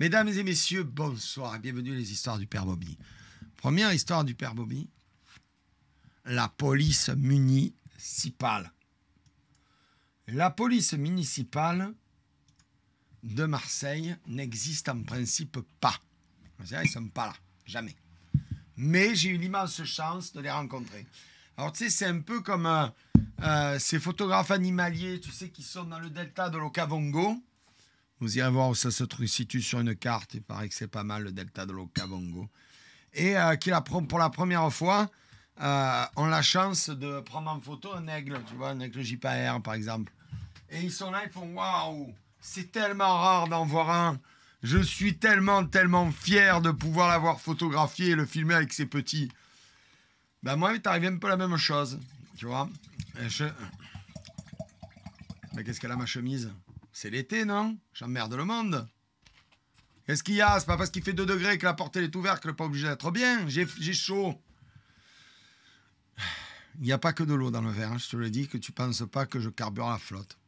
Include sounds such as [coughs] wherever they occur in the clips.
Mesdames et messieurs, bonsoir et bienvenue les histoires du père Bobby. Première histoire du père Bobby, la police municipale. La police municipale de Marseille n'existe en principe pas. Ils ne sont pas là, jamais. Mais j'ai eu l'immense chance de les rencontrer. Alors tu sais, c'est un peu comme euh, euh, ces photographes animaliers, tu sais, qui sont dans le delta de l'Ocavongo vous irez voir où ça se situe sur une carte. Il paraît que c'est pas mal le delta de l'Okavango. Et euh, qui qu'il pour la première fois, euh, ont la chance de prendre en photo un aigle, tu vois, un aigle JPR par exemple. Et ils sont là, ils font waouh, c'est tellement rare d'en voir un. Je suis tellement, tellement fier de pouvoir l'avoir photographié et le filmer avec ses petits. Ben moi, il est arrivé un peu la même chose, tu vois. qu'est-ce qu'elle a ma chemise c'est l'été, non J'emmerde le monde. Qu'est-ce qu'il y a C'est pas parce qu'il fait 2 degrés que la porte est ouverte que le pas obligé d'être bien. J'ai chaud. Il n'y a pas que de l'eau dans le verre, hein. je te le dis, que tu penses pas que je carbure la flotte.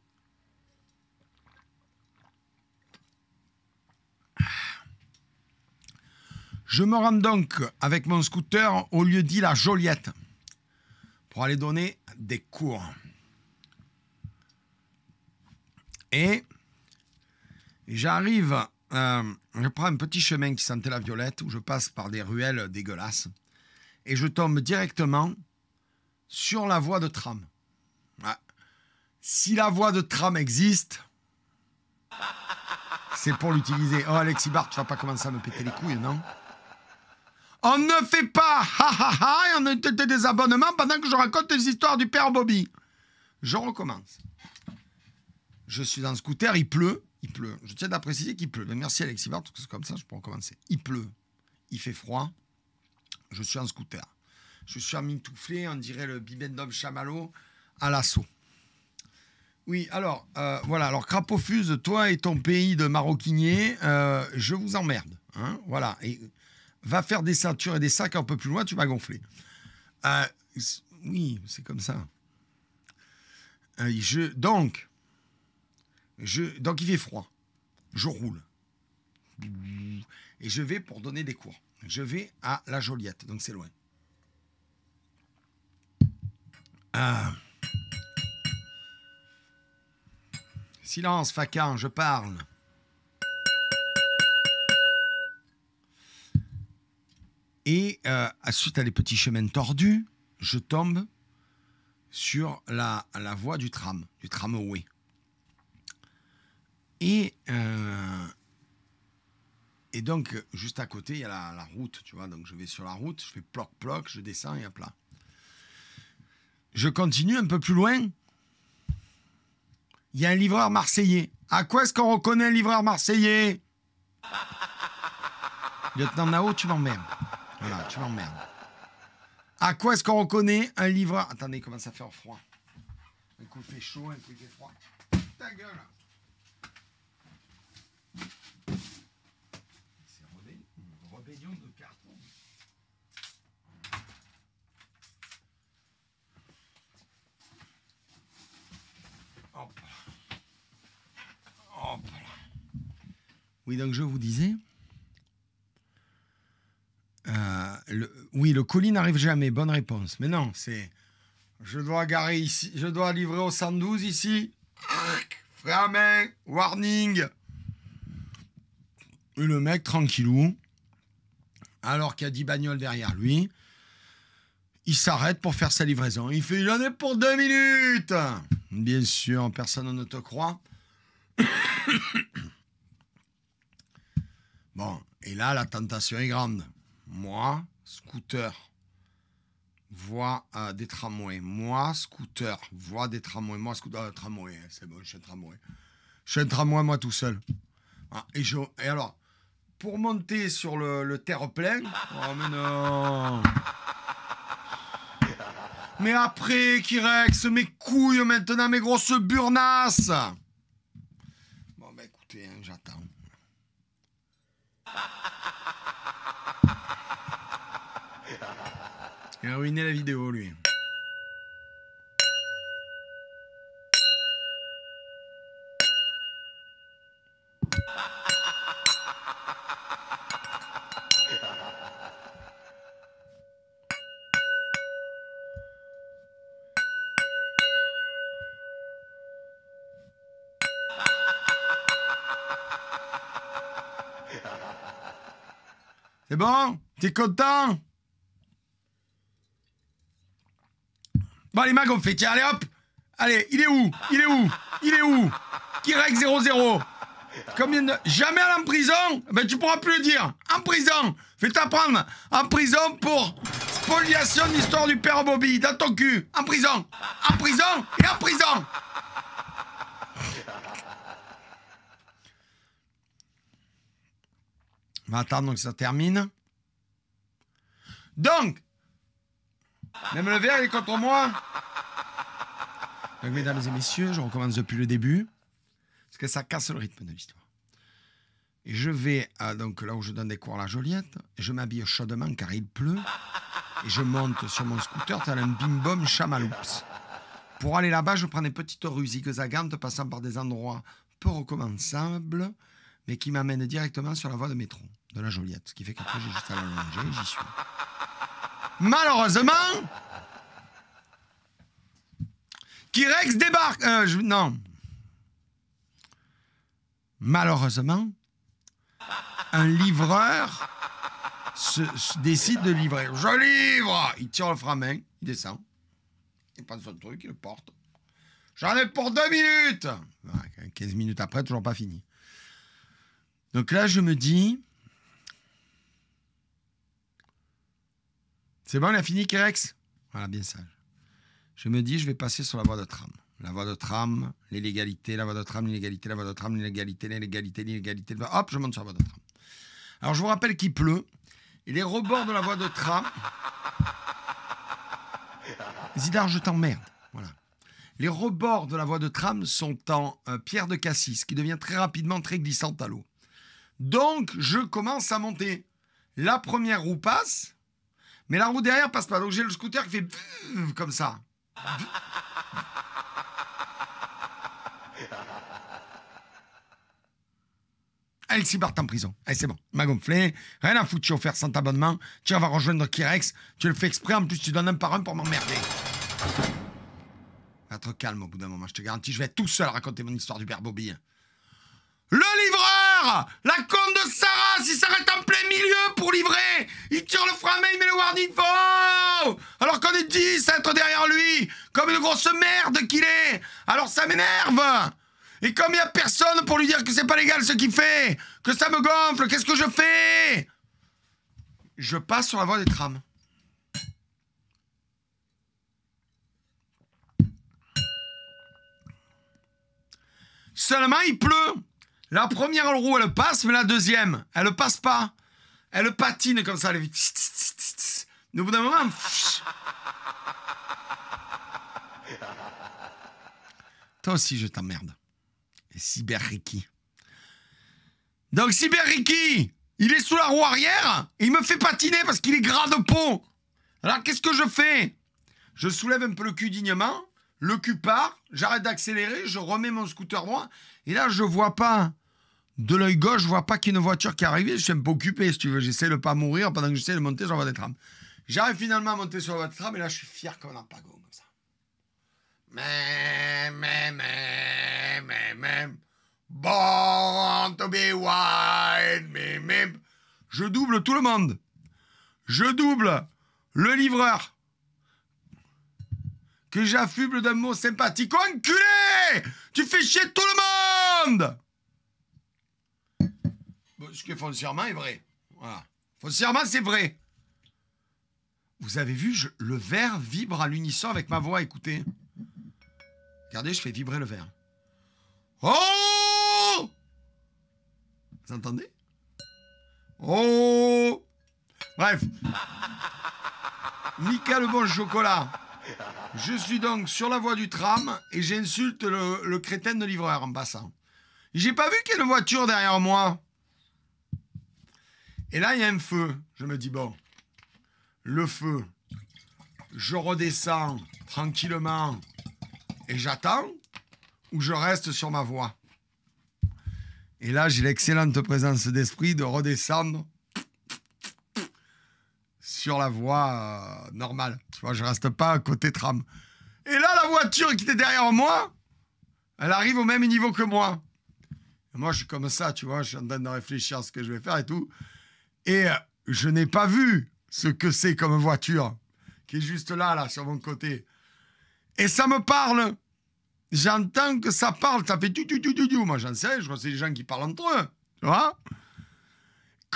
Je me rends donc avec mon scooter au lieu dit la Joliette pour aller donner des cours. Et j'arrive, euh, je prends un petit chemin qui sentait la violette, où je passe par des ruelles dégueulasses, et je tombe directement sur la voie de tram. Si la voie de tram existe, c'est pour l'utiliser. Oh Alexis Bart, tu vas pas commencer à me péter les couilles, non On ne fait pas ha ha ha et on a des abonnements pendant que je raconte les histoires du père Bobby. Je recommence. Je suis en scooter, il pleut. Il pleut. Je tiens à préciser qu'il pleut. merci Alexis Bart, parce que c'est comme ça, je pourrais commencer. Il pleut. Il fait froid. Je suis en scooter. Je suis en mintouflé, on dirait le Bibendum Chamallow à l'assaut. Oui, alors, euh, voilà. Alors, Crapofuse, toi et ton pays de maroquinier, euh, je vous emmerde. Hein, voilà. Et va faire des ceintures et des sacs un peu plus loin, tu vas gonfler. Euh, oui, c'est comme ça. Je, donc, donc il fait froid. Je roule. Et je vais pour donner des cours. Je vais à La Joliette, donc c'est loin. Ah. Silence, facan, je parle. Et à euh, suite à les petits chemins tordus, je tombe sur la, la voie du tram, du tramway. Et, euh, et donc, juste à côté, il y a la, route, tu vois. Donc, je vais sur la route, je fais ploc-ploc, je descends et hop plat. Je continue un peu plus loin. Il y a un livreur marseillais. À quoi est-ce qu'on reconnaît un livreur marseillais Lieutenant Nao, tu m'emmerdes. Voilà, tu m'emmerdes. À quoi est-ce qu'on reconnaît un livreur Attendez, comment ça fait en froid Un coup il fait chaud, un coup il fait froid. Ta gueule Oui, donc je vous disais. Euh, oui, le colis n'arrive jamais. Bonne réponse. Mais non, c'est. Je dois garer ici. Je dois livrer au 112 ici. mec, warning. Et le mec, tranquillou, alors qu'il y a 10 bagnoles derrière lui, il s'arrête pour faire sa livraison. Il fait J'en ai pour deux minutes Bien sûr, personne ne te croit. Bon, et là, la tentation est grande. Moi, scooter, voie euh, des tramways. Moi, scooter, voie des tramways. Moi, scooter, euh, tramway. Hein, c'est bon, je suis un tramway. Je suis un tramway, moi, tout seul. Ah, et, alors, pour monter sur le, le terre-plein. Oh, mais non! Mais après, Kirex, mes couilles maintenant, mes grosses burnasses Bon, bah écoutez, hein, il a ruiné la vidéo, lui. Eh bon T'es content Bon, les mags, on fait. Tiens, allez, hop Allez, il est où Il est où Il est où Kirek 00 Combien de... Jamais à en prison eh Ben, tu pourras plus le dire En prison Fais t'apprendre En prison pour spoliation de l'histoire du père Bobby Dans ton cul En prison En prison et en prison va attendre que ça termine. Donc, même le verre est contre moi. Donc, mesdames et messieurs, je recommence depuis le début, parce que ça casse le rythme de l'histoire. Et je vais, donc là où je donne des cours à la Joliette, je m'habille chaudement car il pleut, et je monte sur mon scooter tel un bim-bom chamaloups. Pour aller là-bas, je prends des petites rues zigzagantes passant par des endroits peu recommençables, mais qui m'amène directement sur la voie de métro, de la Joliette. Ce qui fait qu'après, j'ai juste à l'allonger et j'y suis. Malheureusement, Kirex débarque. Euh, non. Malheureusement, un livreur décide de livrer. Je livre Il tire le frein main. il descend. Il prend son truc, il le porte. J'en ai pour deux minutes 15 minutes après, toujours pas fini. Donc là, je me dis... C'est bon, on a fini, Kérex Voilà, bien sage. Je me dis, je vais passer sur la voie de tram. La voie de tram, l'illégalité, la voie de tram, l'illégalité, la voie de tram, l'illégalité, l'illégalité, l'illégalité. Hop, je monte sur la voie de tram. Alors, je vous rappelle qu'il pleut. Et les rebords de la voie de tram... Zidar, je t'emmerde. Voilà. Les rebords de la voie de tram sont en euh, pierre de cassis, qui devient très rapidement très glissante à l'eau. Donc, je commence à monter. La première roue passe, mais la roue derrière passe pas. Donc, j'ai le scooter qui fait comme ça. [laughs] s'y part en prison. Allez, c'est bon. M'a gonflé. Rien à foutre, offert sans abonnement. Tu vas rejoindre Kirex. Tu le fais exprès. En plus, tu donnes un par un pour m'emmerder. Va calme au bout d'un moment, je te garantis. Je vais être tout seul à raconter mon histoire du père Bobby. Le LIVRE la conne de Sarah s'il s'arrête en plein milieu pour livrer Il tire le frein mais il met le warning faux oh Alors qu'on est 10 à être derrière lui Comme une grosse merde qu'il est Alors ça m'énerve Et comme il n'y a personne pour lui dire que c'est pas légal ce qu'il fait Que ça me gonfle Qu'est-ce que je fais Je passe sur la voie des trams. Seulement, il pleut. La première roue, elle passe, mais la deuxième, elle ne passe pas. Elle patine comme ça. Elle Au bout d'un moment... Toi aussi, je t'emmerde. Cyber Ricky. Donc Cyber Ricky, il est sous la roue arrière et il me fait patiner parce qu'il est gras de peau. Alors qu'est-ce que je fais Je soulève un peu le cul dignement le cul part, j'arrête d'accélérer, je remets mon scooter droit, et là, je vois pas, de l'œil gauche, je vois pas qu'il y a une voiture qui est arrivée, je suis un peu occupé, si tu veux, j'essaie de pas mourir pendant que j'essaie de monter sur la voie des trams. J'arrive finalement à monter sur la voie des et là, je suis fier comme un pago, comme ça. Je double tout le monde. Je double le livreur que j'affuble d'un mot sympathique. Oh, enculé Tu fais chier tout le monde Ce qui est foncièrement est vrai. Voilà. Foncièrement, c'est vrai. Vous avez vu, le verre vibre à l'unisson avec ma voix, écoutez. Regardez, je fais vibrer le verre. Oh Vous entendez Oh Bref. Mika le bon chocolat. Je suis donc sur la voie du tram et j'insulte le, crétin de livreur en passant. J'ai pas vu qu'il y a une voiture derrière moi. Et là, il y a un feu. Je me dis, bon, le feu. Je redescends tranquillement et j'attends ou je reste sur ma voie. Et là, j'ai l'excellente présence d'esprit de redescendre sur la voie euh, normale. Tu vois, je reste pas à côté tram. Et là, la voiture qui était derrière moi, elle arrive au même niveau que moi. moi, je suis comme ça, tu vois, je suis en train de réfléchir à ce que je vais faire et tout. Et euh, je n'ai pas vu ce que c'est comme voiture qui est juste là, là, sur mon côté. Et ça me parle. J'entends que ça parle, ça fait du du du du du. Moi, j'en sais, je crois que c'est les gens qui parlent entre eux. Tu vois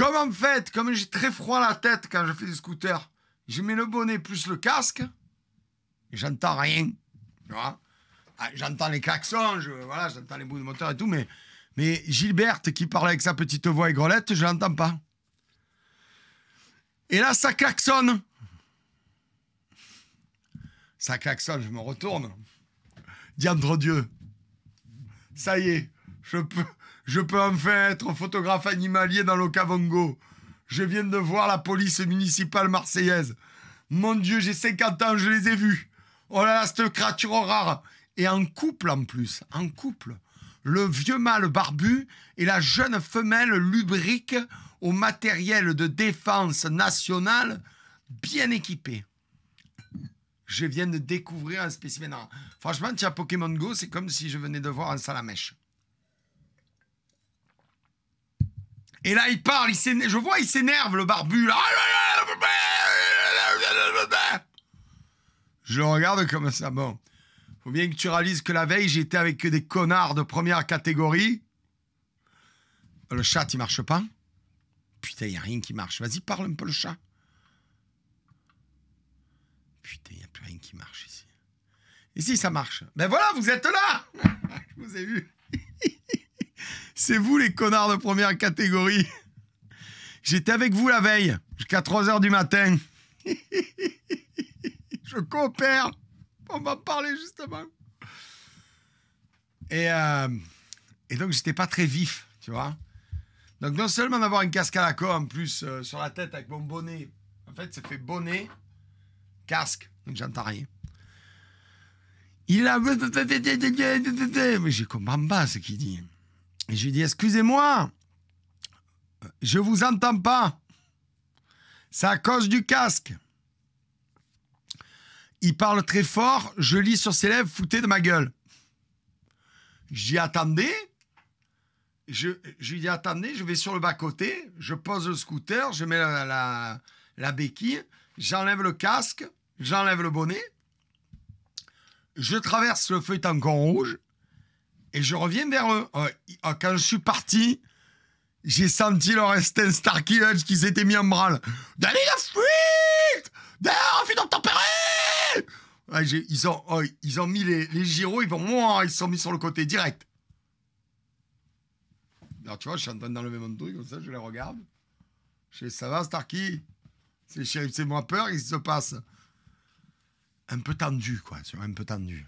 comme en fait, comme j'ai très froid la tête quand je fais du scooter, je mets le bonnet plus le casque, et j'entends rien. Ah, j'entends les klaxons, j'entends les bouts de moteur et tout, mais, mais Gilberte qui parle avec sa petite voix aigrelette, je l'entends pas. Et là, ça klaxonne. Ça klaxonne, je me retourne. Diandre Dieu. Ça y est, je peux, je peux enfin être photographe animalier dans l'Ocavango. Je viens de voir la police municipale marseillaise. Mon Dieu, j'ai 50 ans, je les ai vus. Oh là là, cette créature rare. Et en couple en plus, en couple. Le vieux mâle barbu et la jeune femelle lubrique au matériel de défense nationale bien équipé. Je viens de découvrir un spécimen. Franchement, tiens, Pokémon Go, c'est comme si je venais de voir un salamèche. Et là, il parle, je vois, il s'énerve, le barbu. Là. Je le regarde comme ça. Bon, faut bien que tu réalises que la veille, j'étais avec des connards de première catégorie. Le chat, il marche pas. Putain, il n'y a rien qui marche. Vas-y, parle un peu le chat. Putain, il n'y a plus rien qui marche ici. Ici, ça marche. Ben voilà, vous êtes là [laughs] Je vous ai vu. [laughs] C'est vous les connards de première catégorie. J'étais avec vous la veille, jusqu'à 3h du matin. [laughs] Je coopère. On m'a parler justement. Et, donc, euh, et donc, j'étais pas très vif, tu vois. Donc, non seulement d'avoir une casque à la con, en plus, euh, sur la tête avec mon bonnet. En fait, ça fait bonnet, casque. Donc, j'entends rien. Il a. [laughs] Mais je comprends pas ce qu'il dit je lui dis, excusez-moi, je vous entends pas. C'est à cause du casque. Il parle très fort, je lis sur ses lèvres, foutez de ma gueule. J'y attendais. Je, lui dis, attendez, je vais sur le bas-côté, je pose le scooter, je mets la, béquille, j'enlève le casque, j'enlève le bonnet, je traverse le feuilleton en rouge, et je reviens vers eux. Euh, ah, quand je suis parti, j'ai senti leur instinct Starkey Hutch qui s'était mis en branle. D'aller la fuite D'ailleurs, fuite tempérée ouais, ils, ont, oh, ils ont mis les, les gyros, ils vont. ils se sont mis sur le côté direct. Alors tu vois, je suis en train d'enlever mon truc, comme ça je les regarde. Je dis, ça va, Starkey C'est moi peur, il se passe. Un peu tendu, quoi, un peu tendu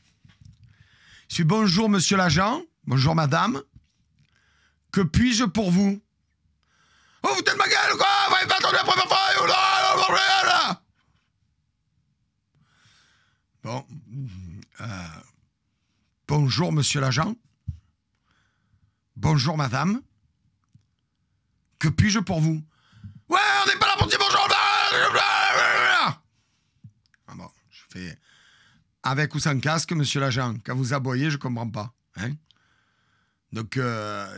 bonjour monsieur l'agent, bonjour madame. Que puis-je pour vous Oh, vous êtes ma gueule ou quoi Vous pas la première fois Bon. Euh, bonjour monsieur l'agent. Bonjour madame. Que puis-je pour vous Ouais, avec ou sans casque, monsieur l'agent. Quand vous aboyez, je ne comprends pas. Donc,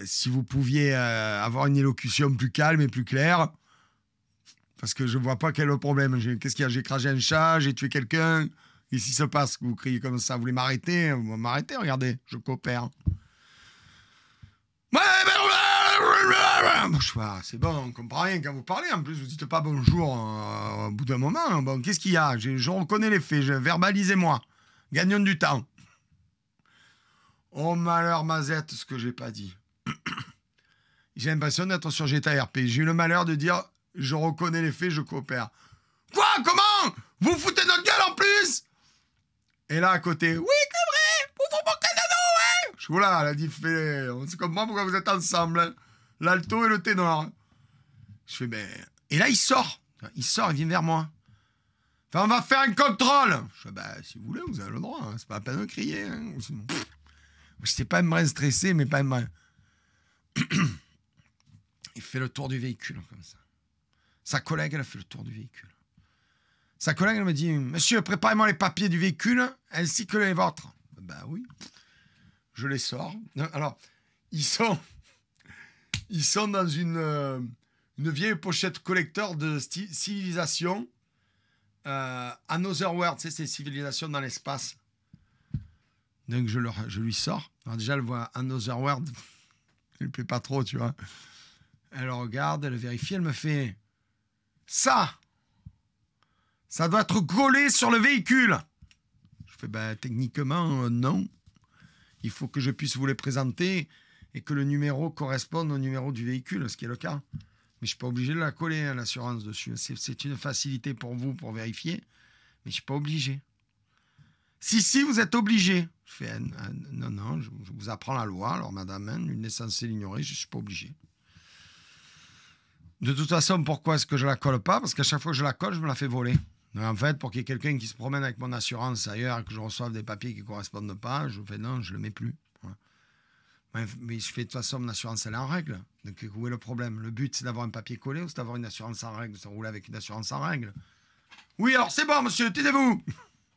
si vous pouviez avoir une élocution plus calme et plus claire, parce que je ne vois pas quel est le problème. Qu'est-ce qu'il y a J'ai écrasé un chat, j'ai tué quelqu'un. Et ce se passe Vous criez comme ça, vous voulez m'arrêter Vous m'arrêtez, regardez, je coopère. C'est bon, on comprend rien quand vous parlez. En plus, vous dites pas bonjour au bout d'un moment. Bon, qu'est-ce qu'il y a je, je reconnais les faits. Verbalisez-moi. Gagnons du temps. Oh malheur, Mazette, ce que j'ai pas dit. [coughs] j'ai l'impression d'être sur GTA RP. J'ai eu le malheur de dire je reconnais les faits, je coopère. Quoi Comment Vous foutez notre gueule en plus Et là à côté, oui, c'est vrai Vous vous de hein? Je vous la, elle a dit on se comprend pourquoi vous êtes ensemble. Hein. L'alto et le ténor. Je fais ben. Et là il sort. Il sort, il vient vers moi on va faire un contrôle. Je bah, si vous voulez, vous avez le droit. Ce hein. C'est pas à peine de crier. Hein. ne je sais pas, il me stressé, mais pas mal [clears throat] Il fait le tour du véhicule, comme ça. Sa collègue, elle a fait le tour du véhicule. Sa collègue, elle me dit, monsieur, préparez-moi les papiers du véhicule, ainsi que les vôtres. Bah oui. Je les sors. Alors, ils sont... [laughs] Ils sont dans une, euh, une vieille pochette collecteur de civilisation euh, Another World, c'est ces civilisations dans l'espace. Donc je, lui sors. déjà, elle voit Another World. [laughs] elle ne plaît pas trop, tu vois. Elle regarde, elle vérifie, elle me fait Ça Ça doit être collé sur le véhicule Je fais ben, techniquement, euh, non. Il faut que je puisse vous les présenter et que le numéro corresponde au numéro du véhicule, ce qui est le cas mais je suis pas obligé de la coller à l'assurance dessus. C'est une facilité pour vous pour vérifier, mais je ne suis pas obligé. Si, si, vous êtes obligé. Je fais, non, non, je, vous apprends la loi. Alors, madame, hein, une est censée l'ignorer, je ne suis pas obligé. De toute façon, pourquoi est-ce que je ne la colle pas Parce qu'à chaque fois que je la colle, je me la fais voler. en fait, pour qu'il y ait quelqu'un qui se promène avec mon assurance ailleurs que je reçoive des papiers qui ne correspondent pas, je fais non, je ne le mets plus mais je fais de toute façon, mon assurance, elle est en règle. Donc, où est le problème Le but, c'est d'avoir un papier collé ou c'est d'avoir une assurance en règle C'est rouler avec une assurance en règle. Oui, alors c'est bon, monsieur, tenez vous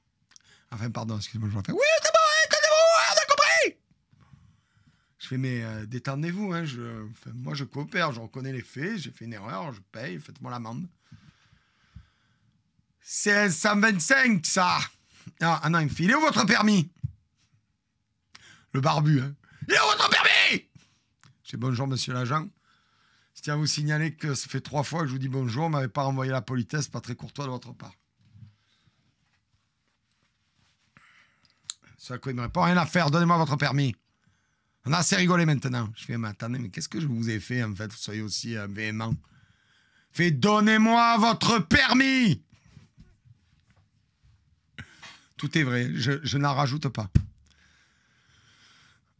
[laughs] Enfin, pardon, excusez-moi, je vais faire. Oui, c'est bon, hein, vous hein, on a compris Je fais, mais euh, détendez-vous, hein, moi, je coopère, je reconnais les faits, j'ai fait une erreur, je paye, faites-moi l'amende. C'est 125, ça Ah, ah non, il me votre permis Le barbu, hein je dis bonjour, monsieur l'agent. Je tiens à vous signaler que ça fait trois fois que je vous dis bonjour, vous m'avez pas renvoyé la politesse, pas très courtois de votre part. Ce à quoi il me rien à faire, donnez-moi votre permis. On a assez rigolé maintenant. Je fais, mais attendez, mais qu'est-ce que je vous ai fait en fait soyez aussi euh, véhément. Faites donnez-moi votre permis Tout est vrai, je, je n'en rajoute pas.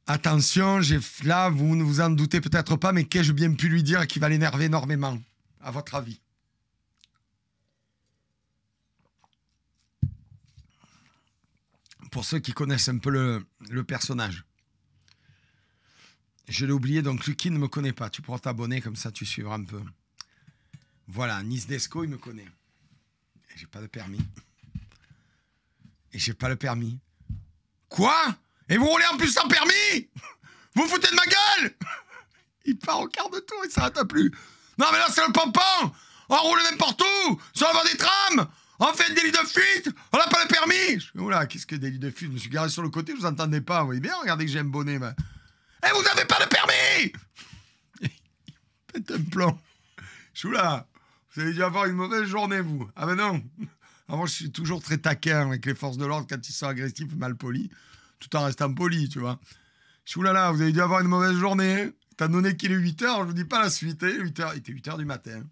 Attention, là, vous ne vous en doutez peut-être pas, mais qu'ai-je bien pu lui dire qui va l'énerver énormément, à votre avis Pour ceux qui connaissent un peu le, personnage. Je l'ai oublié, donc Lucky ne me connaît pas. Tu pourras t'abonner, comme ça tu suivras un peu. Voilà, Nice Desco, il me connaît. J'ai pas de permis. Et j'ai pas le permis. Quoi et vous roulez en plus sans permis Vous foutez de ma gueule Il part au quart de tour, il s'arrête plus. Non mais là c'est le pompon On roule n'importe où Sur le des trams On fait un délit de fuite On n'a pas le permis Oula, qu'est-ce que délit de fuite Je me suis garé sur le côté, je vous entendais pas, vous voyez bien, regardez que j'ai un bonnet. Ben. Et eh, vous n'avez pas le permis Pète un plomb. Choula, vous avez dû avoir une mauvaise journée, vous. Ah mais ben non Moi je suis toujours très taquin avec les forces de l'ordre quand ils sont agressifs, mal polis tout en restant poli, tu vois. Je là vous avez dû avoir une mauvaise journée. T'as donné qu'il est 8h, je vous dis pas la suite. 8h, hein. il était 8h du matin.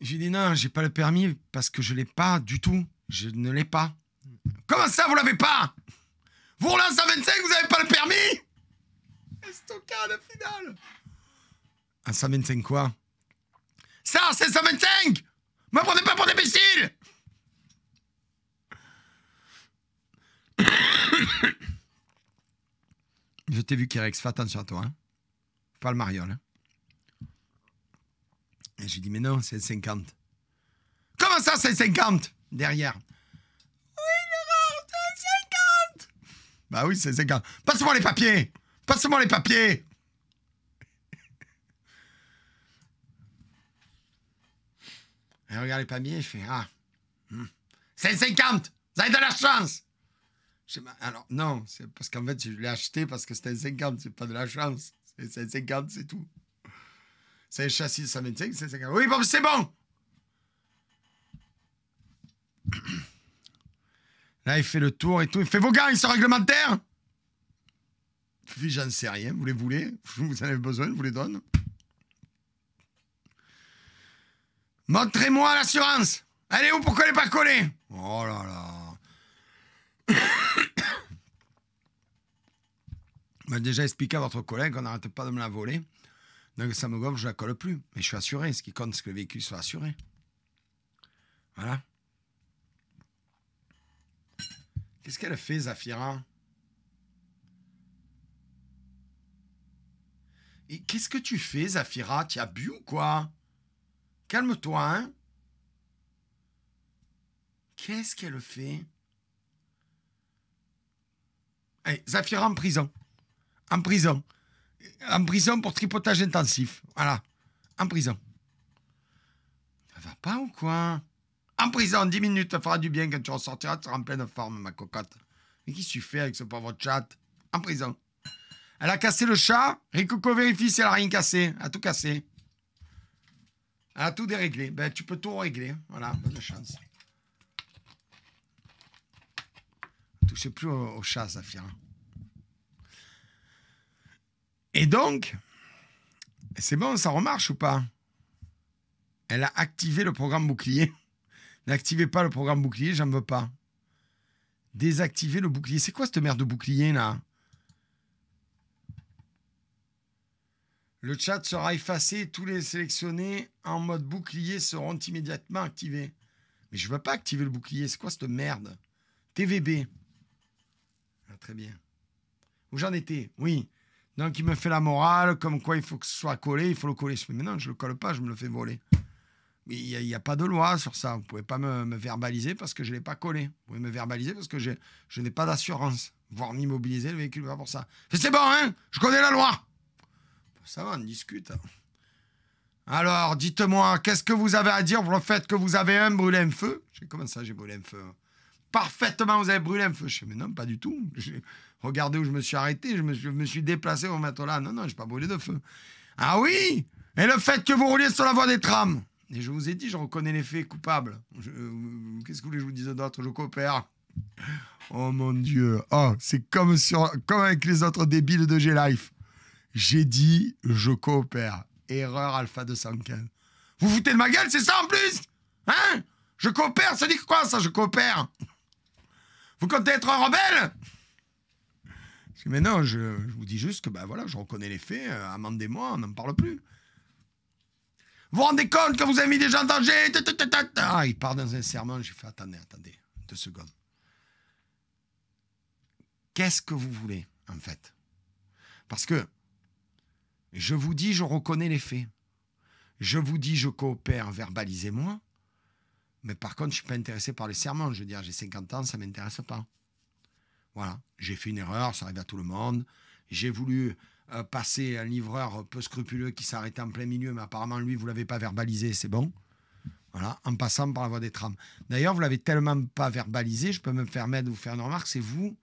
J'ai dit non, j'ai pas le permis parce que je l'ai pas du tout. Je ne l'ai pas. Comment ça, vous l'avez pas Vous relancez à 25, vous avez pas le permis Est-ce de finale Un 125 quoi Ça, c'est 125 Me prenez pas pour des béciles Je t'ai vu, Kérex, fais attention à toi. Hein. Pas le mariole. Hein. Et j'ai dit, mais non, c'est 50. Comment ça, c'est 50 Derrière. Oui, Laurent, c'est 50 Bah oui, c'est 50. Passe-moi les papiers Passe-moi les papiers Et regarde les papiers, je fais, ah, hmm. c'est 50 Vous avez de la chance alors, non, c'est parce qu'en fait, je l'ai acheté parce que c'était un 50, c'est pas de la chance. C'est un 50, c'est tout. C'est un châssis 125, c'est 50. Oui, bon, c'est bon! Là, il fait le tour et tout. Il fait vos gars, ils sont réglementaires Puis j'en sais rien, vous les voulez [laughs] Vous en avez besoin, je vous les donne. Montrez-moi l'assurance Allez est où Pourquoi elle n'est pas collée Oh là là m'a déjà expliqué à votre collègue qu'on n'arrête pas de me la voler. Donc ça me gobe, je ne la colle plus. Mais je suis assuré. Ce qui compte, c'est que le vécu soit assuré. Voilà. Qu'est-ce qu'elle fait, Zafira Et qu'est-ce que tu fais, Zafira Tu as bu ou quoi Calme-toi, hein Qu'est-ce qu'elle fait Allez, eh, Zafira en prison en prison. En prison pour tripotage intensif. Voilà. En prison. Ça va pas ou quoi En prison, 10 minutes, ça fera du bien quand tu ressortiras, tu seras en pleine forme, ma cocotte. Mais qu'est-ce que tu fais avec ce pauvre chat En prison. Elle a cassé le chat. Ricoco vérifie si elle a rien cassé. Elle a tout cassé. Elle a tout déréglé. Ben, tu peux tout régler. Hein. Voilà, bonne chance. Touchez plus au, chat, Zafira. Et donc, c'est bon, ça remarche ou pas Elle a activé le programme bouclier. [laughs] N'activez pas le programme bouclier, j'en veux pas. Désactiver le bouclier. C'est quoi cette merde de bouclier là Le chat sera effacé, tous les sélectionnés en mode bouclier seront immédiatement activés. Mais je veux pas activer le bouclier, c'est quoi cette merde TVB. Ah, très bien. Où j'en étais Oui. Donc il me fait la morale, comme quoi il faut que ce soit collé, il faut le coller. Je fais, mais non, je le colle pas, je me le fais voler. Mais il n'y a, pas de loi sur ça. Vous pouvez pas me, verbaliser parce que je ne l'ai pas collé. Vous pouvez me verbaliser parce que je n'ai pas d'assurance, voire m'immobiliser le véhicule, pas pour ça. C'est bon, hein Je connais la loi. Ça va, on discute. Hein. Alors, dites-moi, qu'est-ce que vous avez à dire pour le fait que vous avez un brûlé un feu comment ça, j'ai brûlé un feu. Hein parfaitement, vous avez brûlé un feu. Je dis, mais non, pas du tout. regardez où je me suis arrêté, je me, suis déplacé au mettre là. Non, non, je n'ai pas brûlé de feu. Ah oui Et le fait que vous rouliez sur la voie des trams Et je vous ai dit, je reconnais les faits coupables. Euh, qu'est-ce que vous voulez que je vous dise d'autre Je coopère. Oh mon Dieu. Oh, c'est comme, sur, comme avec les autres débiles de G-Life. J'ai dit, je coopère. Erreur alpha 215. Vous foutez de ma gueule, c'est ça en plus Hein Je coopère, ça dit quoi ça Je coopère vous comptez être un rebelle Mais non, je, je, vous dis juste que ben voilà, je reconnais les faits, euh, amendez-moi, on n'en parle plus. Vous vous rendez compte que vous avez mis des gens en danger Ah, il part dans un serment, j'ai fait attendez, attendez, deux secondes. Qu'est-ce que vous voulez, en fait Parce que je vous dis, je reconnais les faits. Je vous dis, je coopère, verbalisez-moi. Mais par contre, je ne suis pas intéressé par les sermons. Je veux dire, j'ai 50 ans, ça ne m'intéresse pas. Voilà, j'ai fait une erreur, ça arrive à tout le monde. J'ai voulu euh, passer un livreur peu scrupuleux qui s'arrêtait en plein milieu, mais apparemment, lui, vous ne l'avez pas verbalisé, c'est bon. Voilà, en passant par la voie des trams. D'ailleurs, vous l'avez tellement pas verbalisé, je peux me permettre de vous faire une remarque, c'est vous,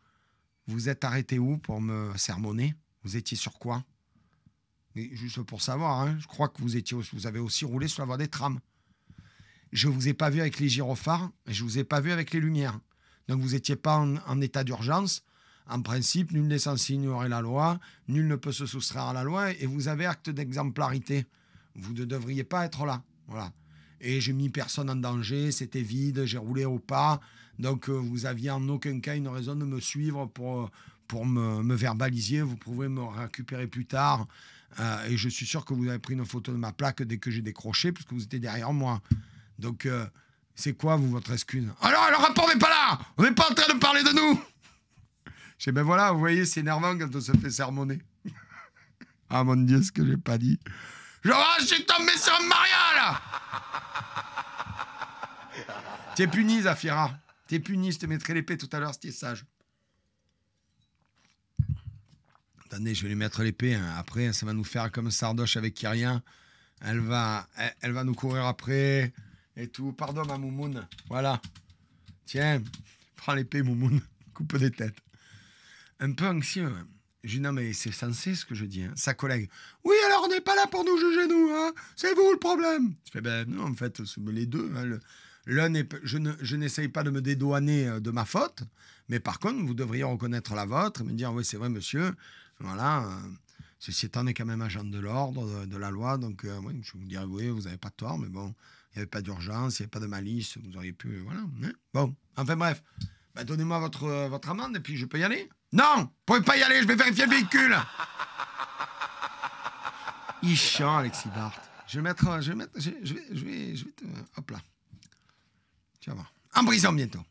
vous êtes arrêté où pour me sermonner Vous étiez sur quoi juste pour savoir, hein. je crois que vous étiez, vous avez aussi roulé sur la voie des trams je ne vous ai pas vu avec les gyrophares, et je ne vous ai pas vu avec les lumières. Donc vous n'étiez pas en, état d'urgence. En principe, nul n'est censé ignorer la loi, nul ne peut se soustraire à la loi, et vous avez acte d'exemplarité. Vous ne devriez pas être là. Voilà. Et j'ai mis personne en danger, c'était vide, j'ai roulé au pas. Donc euh, vous aviez en aucun cas une raison de me suivre pour, euh, pour me, verbaliser. Vous pouvez me récupérer plus tard. Euh, et je suis sûr que vous avez pris une photo de ma plaque dès que j'ai décroché, puisque vous étiez derrière moi. Donc, euh, c'est quoi, vous, votre excuse Alors, ah le rapport n'est pas là On n'est pas en train de parler de nous Je dis, ben voilà, vous voyez, c'est énervant quand on se fait sermonner. ah mon Dieu, ce que j'ai pas dit. Genre, ah, tombé sur Maria, là T'es puni, Zafira. T'es puni, je te mettrai l'épée tout à l'heure si es sage. Attendez, je vais lui mettre l'épée. Hein. Après, ça va nous faire comme Sardoche avec Kyrien. Elle va, elle va nous courir après et tout. Pardon, ma moumoune. Voilà. Tiens, prends l'épée, moumoune. [laughs] Coupe des têtes. Un peu anxieux. Hein. Je J'ai non, mais c'est censé, ce que je dis. Hein. Sa collègue, oui, alors on n'est pas là pour nous juger, nous. Hein. C'est vous le problème. Je fais, ben non, en fait, les deux. Hein. L'un est, je, ne, n'essaye pas de me dédouaner euh, de ma faute, mais par contre, vous devriez reconnaître la vôtre et me dire, oui, c'est vrai, monsieur. Voilà. Euh, ceci étant, on est quand même agent de l'ordre, euh, de, la loi. Donc, je vous dirais, oui, vous n'avez pas tort, mais bon, n'y avait pas d'urgence, il n'y avait pas de malice, vous auriez pu. Voilà. Hein. bon, enfin bref. Ben, donnez-moi votre, euh, votre amende et puis je peux y aller Non Vous pouvez pas y aller, je vais vérifier le véhicule [laughs] Il chante, Alexis Bart. Je vais mettre. Je vais, je, vais, je vais, euh, hop là. Tu vas voir. En prison bientôt.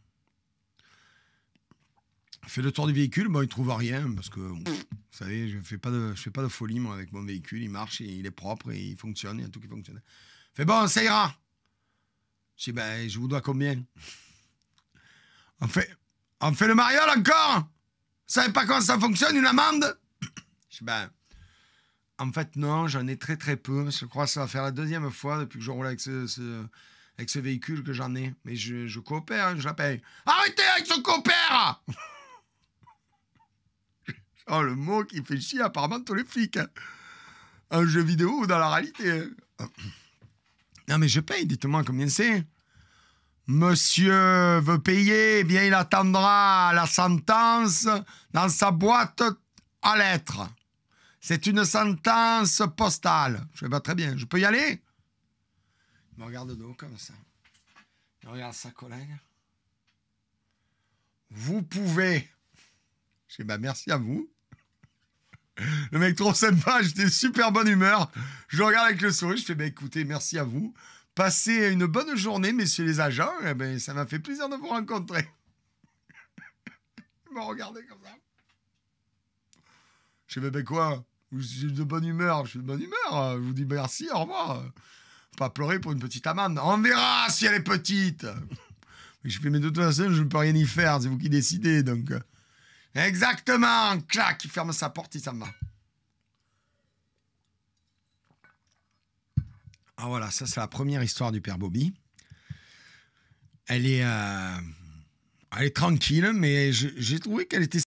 Fait le tour du véhicule, bon, il trouve rien parce que vous savez, je fais pas de, je fais pas de folie moi avec mon véhicule. Il marche, et il est propre et il fonctionne, il y a tout qui fonctionne. Fait bon, ça ira. Je dis, ben, je vous dois combien on fait, on fait le mariole encore Vous savez pas comment ça fonctionne, une amende Je dis, ben, en fait, non, j'en ai très très peu. Je crois que ça va faire la deuxième fois depuis que je roule avec ce, véhicule que j'en ai. Mais je, coopère, hein, je Arrêtez avec ce coopère [laughs] Oh, le mot qui fait chier apparemment tous les flics. Hein. Un jeu vidéo ou dans la réalité. Hein. Non, mais je paye, dites-moi combien c'est. Monsieur veut payer, eh bien il attendra la sentence dans sa boîte à lettres. C'est une sentence postale. Je vais pas très bien, je peux y aller Il me regarde de haut comme ça. Il regarde sa collègue. Vous pouvez. Je dis ben, merci à vous. Le mec, trop sympa, j'étais super bonne humeur. Je regarde avec le sourire, je fais, ben écoutez, merci à vous. Passez une bonne journée, messieurs les agents. et eh ben, ça m'a fait plaisir de vous rencontrer. Il m'a regardé comme ça. Je fais, ben quoi Je suis de bonne humeur, je suis de bonne humeur. Je vous dis merci, au revoir. Pas pleurer pour une petite amende. On verra si elle est petite. Mais je fais, mais de toute façon, je ne peux rien y faire, c'est vous qui décidez, donc... Exactement Clac, il ferme sa porte, il s'en va. Ah voilà, ça c'est la première histoire du père Bobby. Elle est, euh, elle est tranquille, mais j'ai trouvé qu'elle était